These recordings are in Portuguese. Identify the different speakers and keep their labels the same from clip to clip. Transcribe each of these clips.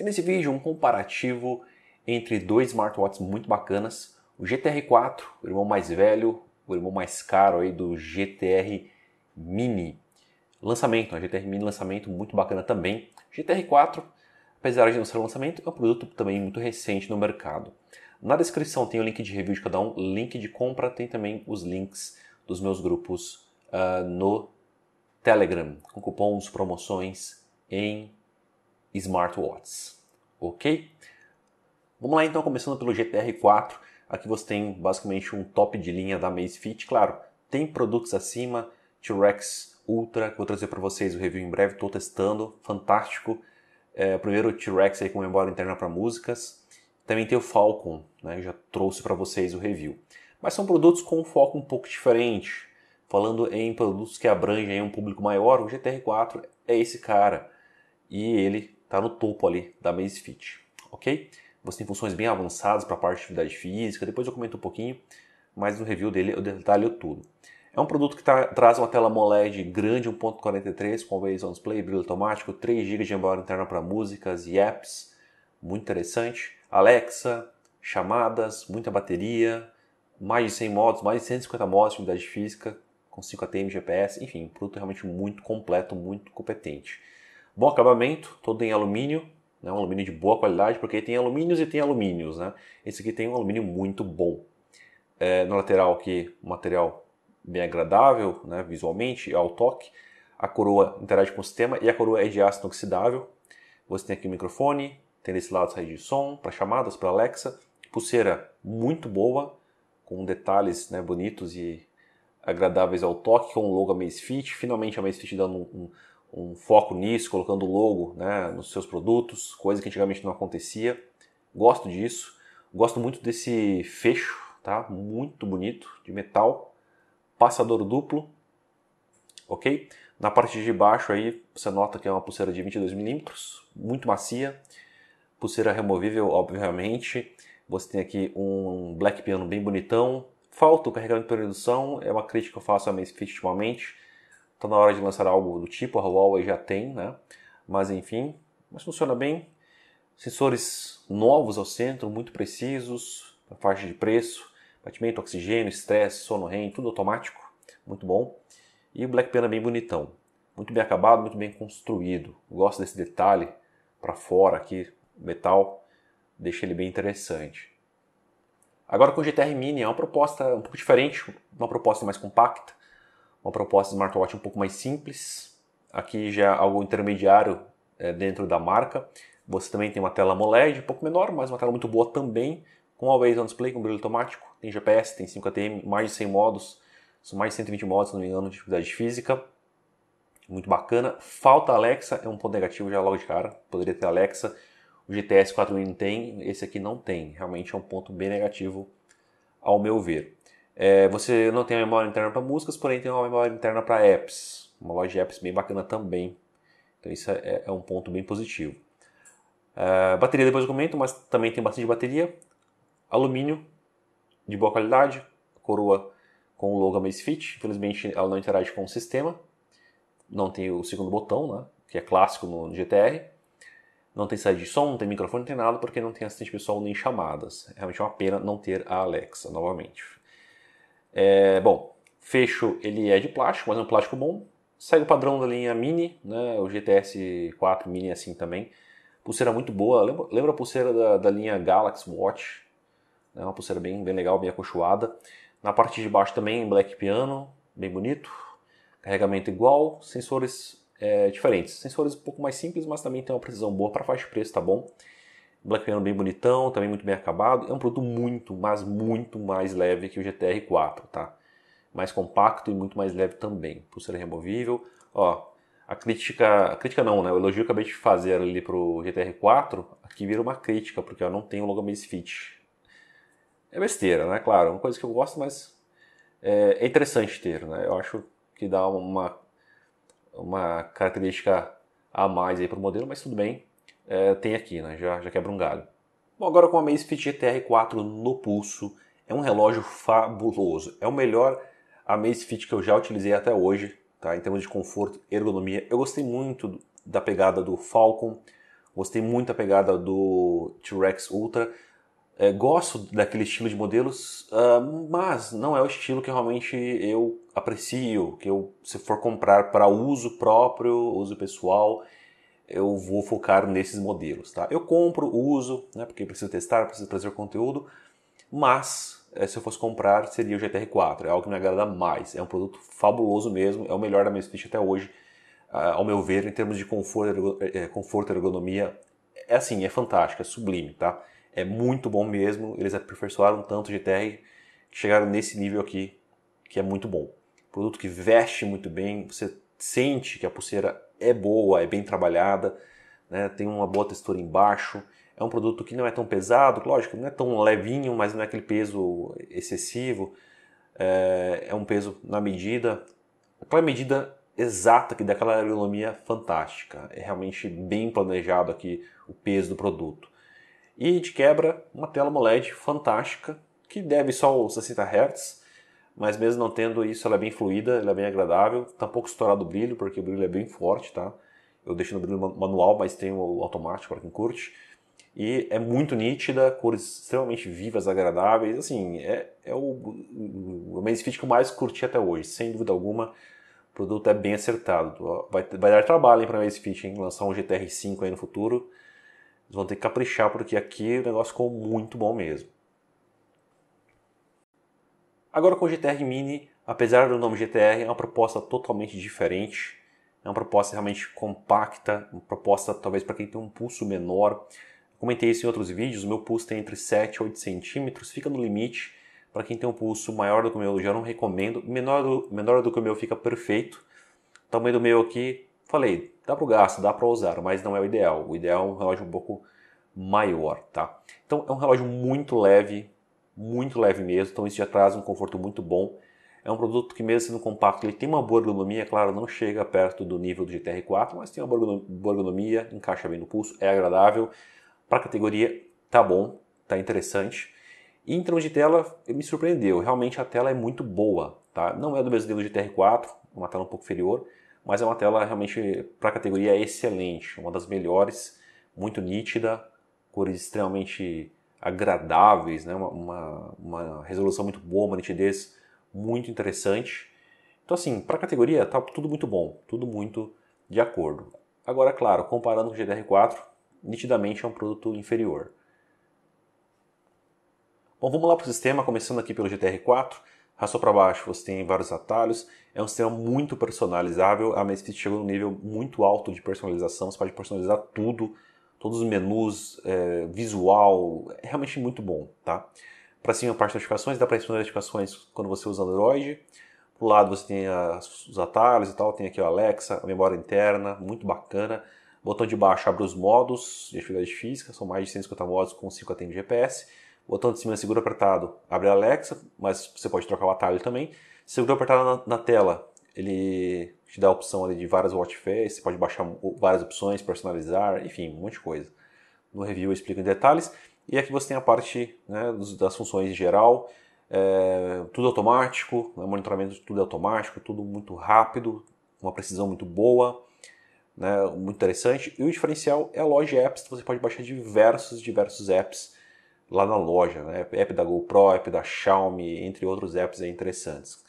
Speaker 1: E nesse vídeo um comparativo entre dois smartwatches muito bacanas, o GTR 4, o irmão mais velho, o irmão mais caro aí do GTR Mini. Lançamento, né? GTR Mini lançamento muito bacana também. GTR 4, apesar de não ser lançamento, é um produto também muito recente no mercado. Na descrição tem o link de review de cada um, link de compra, tem também os links dos meus grupos uh, no Telegram, com cupons, promoções em smartwatches, ok? Vamos lá então, começando pelo GTR4, aqui você tem basicamente um top de linha da Macefit, claro, tem produtos acima, T-Rex Ultra, que vou trazer para vocês o review em breve, estou testando, fantástico, é, primeiro T-Rex com memória interna para músicas, também tem o Falcon, né, já trouxe para vocês o review. Mas são produtos com um foco um pouco diferente, falando em produtos que abrangem um público maior, o GTR4 é esse cara. E ele está no topo ali da Maze Fit, ok? Você tem funções bem avançadas para a parte de atividade física, depois eu comento um pouquinho, mas no review dele eu detalho tudo. É um produto que tá, traz uma tela AMOLED grande, 1.43, com always on display, brilho automático, 3 GB de memória interna para músicas e apps, muito interessante. Alexa, chamadas, muita bateria, mais de 100 modos, mais de 150 modos de atividade física, com 5 ATM, GPS, enfim, um produto realmente muito completo, muito competente. Bom acabamento, todo em alumínio, né? um alumínio de boa qualidade, porque tem alumínios e tem alumínios. Né? Esse aqui tem um alumínio muito bom. É, no lateral aqui, um material bem agradável né? visualmente, ao toque. A coroa interage com o sistema e a coroa é de aço inoxidável. Você tem aqui o microfone, tem desse lado saída de som, para chamadas, para Alexa. Pulseira muito boa, com detalhes né, bonitos e agradáveis ao toque, com o logo Amazfit. Finalmente a Amazfit dando um, um um foco nisso, colocando logo né, nos seus produtos, coisa que antigamente não acontecia. Gosto disso. Gosto muito desse fecho, tá? Muito bonito, de metal, passador duplo, ok? Na parte de baixo aí você nota que é uma pulseira de 22 milímetros, muito macia, pulseira removível, obviamente. Você tem aqui um black piano bem bonitão. Falta o carregamento por indução, é uma crítica que eu faço a Amazfit ultimamente Está na hora de lançar algo do tipo, a Huawei já tem, né? Mas enfim, mas funciona bem. Sensores novos ao centro, muito precisos, na faixa de preço, batimento, oxigênio, estresse, sono REM, tudo automático, muito bom. E o Black Pen é bem bonitão, muito bem acabado, muito bem construído. Gosto desse detalhe para fora aqui, metal, deixa ele bem interessante. Agora com o GTR Mini é uma proposta um pouco diferente, uma proposta mais compacta, uma proposta de smartwatch um pouco mais simples. Aqui já é algo intermediário é, dentro da marca. Você também tem uma tela AMOLED, um pouco menor, mas uma tela muito boa também, com Always On Display, com brilho automático. Tem GPS, tem 5 ATM, mais de 100 modos. São mais de 120 modos, se não me engano, de atividade física. Muito bacana. Falta Alexa, é um ponto negativo já logo de cara. Poderia ter Alexa. O GTS 4000 tem, esse aqui não tem. Realmente é um ponto bem negativo, ao meu ver. É, você não tem a memória interna para músicas, porém tem uma memória interna para apps. Uma loja de apps bem bacana também. Então isso é, é um ponto bem positivo. É, bateria depois eu comento, mas também tem bastante bateria. Alumínio de boa qualidade, coroa com o logo Amazfit. Infelizmente ela não interage com o sistema. Não tem o segundo botão, né, que é clássico no GTR. Não tem saída de som, não tem microfone, não tem nada, porque não tem assistente pessoal nem chamadas. É realmente uma pena não ter a Alexa novamente. É, bom, fecho ele é de plástico, mas é um plástico bom. Segue o padrão da linha Mini, né? o GTS 4 Mini é assim também. Pulseira muito boa, lembra, lembra a pulseira da, da, linha Galaxy Watch, é uma pulseira bem, bem legal, bem acolchoada. Na parte de baixo também, black piano, bem bonito. Carregamento igual, sensores é, diferentes. Sensores um pouco mais simples, mas também tem uma precisão boa para faixa de preço, tá bom? Black Piano é bem bonitão, também tá muito bem acabado. É um produto muito, mas muito mais leve que o GTR 4, tá? Mais compacto e muito mais leve também. Pulseira removível. Ó, a crítica, a crítica não, né? O elogio que eu acabei de fazer ali pro GTR 4, aqui vira uma crítica, porque eu não tenho o logo Fit. É besteira, né? Claro, é uma coisa que eu gosto, mas é, é interessante ter, né? Eu acho que dá uma, uma característica a mais aí pro modelo, mas tudo bem é, tem aqui, né? Já, já quebra um galho. Bom, agora com a Amazfit GTR 4 no pulso, é um relógio fabuloso. É o melhor Amazfit que eu já utilizei até hoje, tá? Em termos de conforto, ergonomia. Eu gostei muito da pegada do Falcon, gostei muito da pegada do T-Rex Ultra. É, gosto daquele estilo de modelos, uh, mas não é o estilo que realmente eu aprecio, que eu, se for comprar para uso próprio, uso pessoal, eu vou focar nesses modelos. Tá? Eu compro, uso, né, porque preciso testar, preciso trazer conteúdo, mas eh, se eu fosse comprar, seria o GTR4. É algo que me agrada mais. É um produto fabuloso mesmo, é o melhor da minha Switch até hoje, ah, ao meu ver, em termos de conforto, eh, conforto ergonomia. É assim, é fantástico, é sublime, tá? É muito bom mesmo, eles aperfeiçoaram tanto o GTR que chegaram nesse nível aqui, que é muito bom. Produto que veste muito bem, você sente que a pulseira é boa, é bem trabalhada, né? tem uma boa textura embaixo. É um produto que não é tão pesado, lógico, não é tão levinho, mas não é aquele peso excessivo. É, é um peso na medida, aquela medida exata que dá aquela ergonomia fantástica. É realmente bem planejado aqui o peso do produto. E de quebra, uma tela OLED fantástica que deve só aos 60 Hz, mas mesmo não tendo isso, ela é bem fluida, ela é bem agradável, tá pouco estourado o brilho, porque o brilho é bem forte, tá? Eu deixo no brilho manual, mas tem o automático para quem curte. E é muito nítida, cores extremamente vivas, agradáveis, assim, é, é o, o Amazfit que eu mais curti até hoje, sem dúvida alguma. O produto é bem acertado. Vai, vai dar trabalho para o Amazfit, hein? Lançar um GTR5 aí no futuro. Eles vão ter que caprichar, porque aqui o negócio ficou muito bom mesmo. Agora com o GTR Mini, apesar do nome GTR, é uma proposta totalmente diferente. É uma proposta realmente compacta, uma proposta talvez para quem tem um pulso menor. Comentei isso em outros vídeos, o meu pulso tem entre 7 e 8 centímetros, fica no limite. Para quem tem um pulso maior do que o meu, eu já não recomendo. Menor do, menor do que o meu fica perfeito. O tamanho do meu aqui, falei, dá para o gasto, dá para usar, mas não é o ideal. O ideal é um relógio um pouco maior, tá? Então é um relógio muito leve, muito leve mesmo, então isso já traz um conforto muito bom. É um produto que mesmo sendo compacto, ele tem uma boa ergonomia, claro, não chega perto do nível do GTR4, mas tem uma boa ergonomia, encaixa bem no pulso, é agradável. Para a categoria, tá bom, tá interessante. E em termos de tela, me surpreendeu. Realmente a tela é muito boa, tá? Não é do mesmo nível do GTR4, uma tela um pouco inferior, mas é uma tela realmente para a categoria excelente, uma das melhores, muito nítida, cores extremamente agradáveis, né? Uma, uma, uma, resolução muito boa, uma nitidez muito interessante. Então, assim, para a categoria tá tudo muito bom, tudo muito de acordo. Agora, claro, comparando com o GDR4, nitidamente é um produto inferior. Bom, vamos lá para o sistema, começando aqui pelo GTR4. Rastou para baixo, você tem vários atalhos. É um sistema muito personalizável. A Misfit chegou num nível muito alto de personalização. Você pode personalizar tudo todos os menus, é, visual, é realmente muito bom, tá? Para cima a parte das notificações, dá para responder notificações quando você usa Android. Pro lado você tem as, os atalhos e tal, tem aqui o Alexa, a memória interna, muito bacana. Botão de baixo abre os modos de atividade física, são mais de 150 modos com 5 de GPS. Botão de cima segura apertado abre a Alexa, mas você pode trocar o atalho também. Segura apertado na, na tela, ele te dá a opção ali de várias watch faces, você pode baixar várias opções, personalizar, enfim, um monte de coisa. No review eu explico em detalhes. E aqui você tem a parte né, das funções em geral, é, tudo automático, né, monitoramento tudo automático, tudo muito rápido, uma precisão muito boa, né, muito interessante. E o diferencial é a loja apps, você pode baixar diversos, diversos apps lá na loja, né? app da GoPro, app da Xiaomi, entre outros apps interessantes.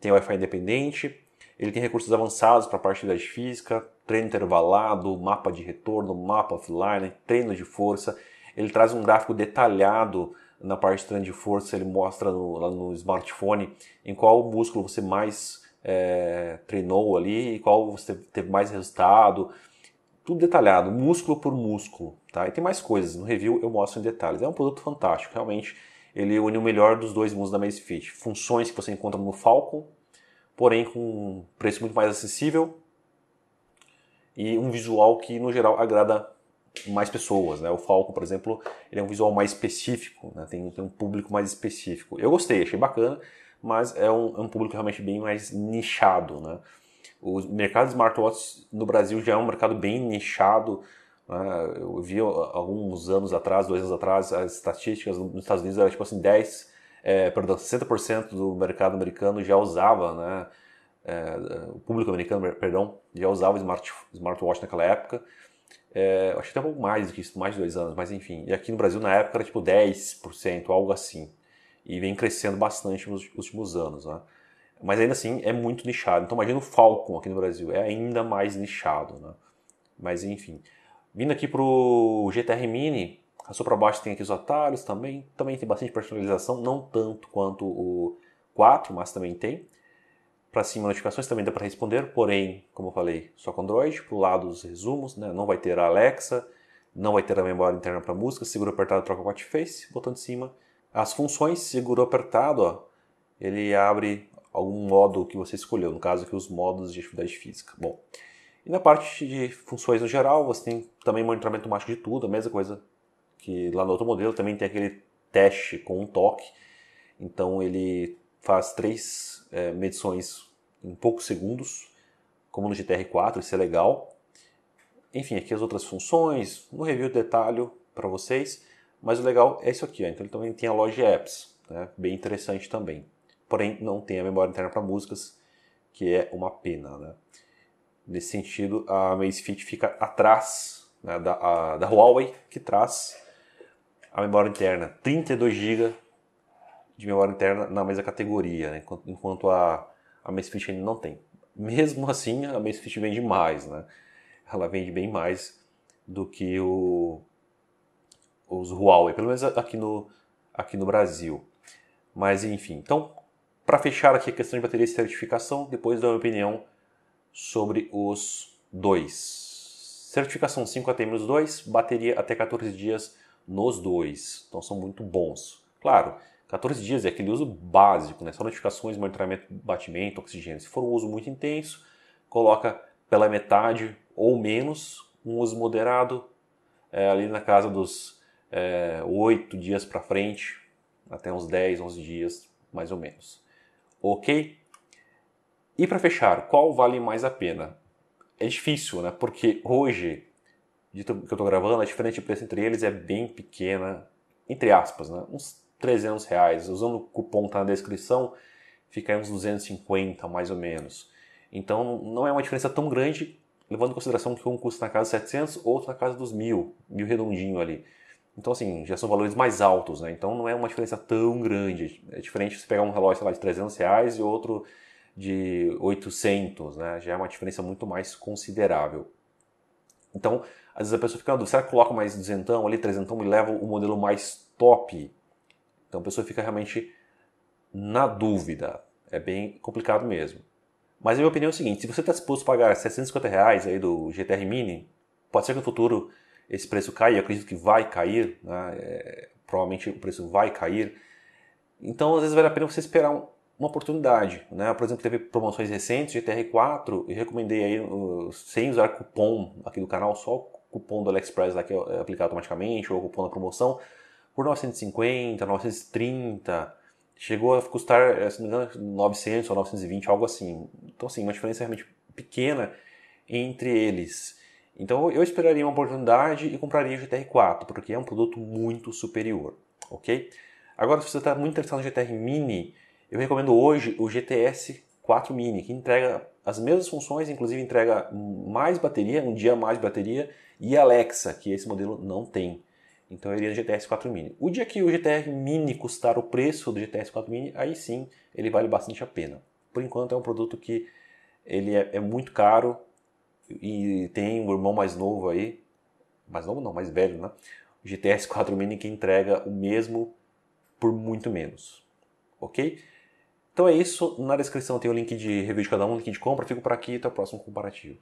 Speaker 1: Tem Wi-Fi independente, ele tem recursos avançados para a parte de física, treino intervalado, mapa de retorno, mapa offline, treino de força. Ele traz um gráfico detalhado na parte de treino de força, ele mostra no, lá no smartphone em qual músculo você mais é, treinou ali e qual você teve mais resultado. Tudo detalhado, músculo por músculo. Tá? E tem mais coisas, no review eu mostro em detalhes. É um produto fantástico, realmente ele une o melhor dos dois mundos da Macefit. Funções que você encontra no Falcon porém com um preço muito mais acessível e um visual que no geral agrada mais pessoas, né? O Falco, por exemplo, ele é um visual mais específico, né? tem, tem um público mais específico. Eu gostei, achei bacana, mas é um, é um público realmente bem mais nichado, né? O mercado de smartwatches no Brasil já é um mercado bem nichado. Né? Eu vi alguns anos atrás, dois anos atrás, as estatísticas nos Estados Unidos era tipo assim, 10 é, perdão, 60% do mercado americano já usava, né, é, o público americano, perdão, já usava smart, smartwatch naquela época. É, acho que até um pouco mais do que isso, mais de dois anos, mas enfim. E aqui no Brasil, na época, era tipo 10%, algo assim. E vem crescendo bastante nos últimos anos, né? Mas ainda assim, é muito nichado. Então imagina o Falcon aqui no Brasil, é ainda mais nichado, né? Mas enfim. Vindo aqui pro GTR Mini, a Supraboss tem aqui os atalhos também. Também tem bastante personalização, não tanto quanto o 4, mas também tem. Para cima, notificações também dá para responder, porém, como eu falei, só com Android. Para o lado, os resumos, né? não vai ter a Alexa, não vai ter a memória interna para música. Seguro apertado, troca o Face Botão de cima. As funções, seguro apertado, ó, ele abre algum modo que você escolheu, no caso aqui os modos de atividade física. Bom, e na parte de funções no geral, você tem também monitoramento mágico de tudo, a mesma coisa que lá no outro modelo também tem aquele teste com um toque. Então ele faz três é, medições em poucos segundos, como no GTR4, isso é legal. Enfim, aqui as outras funções, no review detalho para vocês, mas o legal é isso aqui, ó. então ele também tem a loja apps, né? bem interessante também. Porém, não tem a memória interna para músicas, que é uma pena. Né? Nesse sentido, a Amazfit fica atrás né, da, a, da Huawei, que traz a memória interna 32 GB de memória interna na mesma categoria, né? enquanto, a, a Macefit ainda não tem. Mesmo assim, a Macefit vende mais, né? Ela vende bem mais do que o, os Huawei, pelo menos aqui no, aqui no Brasil. Mas enfim, então, para fechar aqui a questão de bateria e certificação, depois dou minha opinião sobre os dois. Certificação 5 até menos dois, bateria até 14 dias nos dois. Então são muito bons. Claro, 14 dias é aquele uso básico, né? Só notificações, monitoramento, batimento, oxigênio. Se for um uso muito intenso, coloca pela metade ou menos, um uso moderado, é, ali na casa dos é, 8 dias para frente, até uns 10, 11 dias, mais ou menos. Ok? E para fechar, qual vale mais a pena? É difícil, né? Porque hoje que eu estou gravando, a diferença de preço entre eles é bem pequena, entre aspas, né? uns 300 reais. Usando o cupom tá na descrição, fica aí uns 250 mais ou menos. Então não é uma diferença tão grande, levando em consideração que um custa na casa de 700, outro na casa dos mil, mil redondinho ali. Então assim, já são valores mais altos, né? Então não é uma diferença tão grande. É diferente se pegar um relógio, sei lá, de 300 reais e outro de 800, né? Já é uma diferença muito mais considerável. Então, às vezes a pessoa fica na dúvida, será que coloca mais duzentão ali, trezentão e leva o modelo mais top? Então a pessoa fica realmente na dúvida. É bem complicado mesmo. Mas a minha opinião é o seguinte, se você está disposto a pagar 750 reais aí do GTR Mini, pode ser que no futuro esse preço caia, eu acredito que vai cair, né? é, provavelmente o preço vai cair. Então às vezes vale a pena você esperar um, uma oportunidade. Né? Por exemplo, teve promoções recentes, tr 4 e recomendei aí, uh, sem usar cupom aqui do canal, só cupom do AliExpress lá que é, é aplicado automaticamente, ou cupom da promoção, por 950, 930, chegou a custar, eh, se não me engano, 900 ou 920, algo assim. Então, assim, uma diferença realmente pequena entre eles. Então, eu esperaria uma oportunidade e compraria o GTR4, porque é um produto muito superior, ok? Agora, se você está muito interessado no GTR Mini, eu recomendo hoje o GTS 4 Mini, que entrega as mesmas funções, inclusive entrega mais bateria, um dia mais bateria, e Alexa, que esse modelo não tem. Então eu iria no GTS 4 Mini. O dia que o GTR Mini custar o preço do GTS 4 Mini, aí sim ele vale bastante a pena. Por enquanto é um produto que ele é, é muito caro e tem um irmão mais novo aí, mais novo não, mais velho, né? O GTS 4 Mini que entrega o mesmo por muito menos, ok? Então é isso. Na descrição tem o link de review de cada um, link de compra. Fico por aqui e até o próximo comparativo.